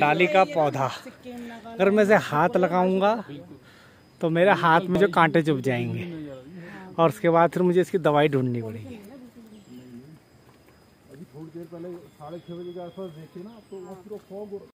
डाली का पौधा अगर मैं इसे हाथ लगाऊंगा तो मेरे हाथ में जो कांटे चुभ जाएंगे और उसके बाद फिर मुझे इसकी दवाई ढूंढनी पड़ेगी थोड़ी देर पहले साढ़े छः बजे के आसपास देखिए ना तो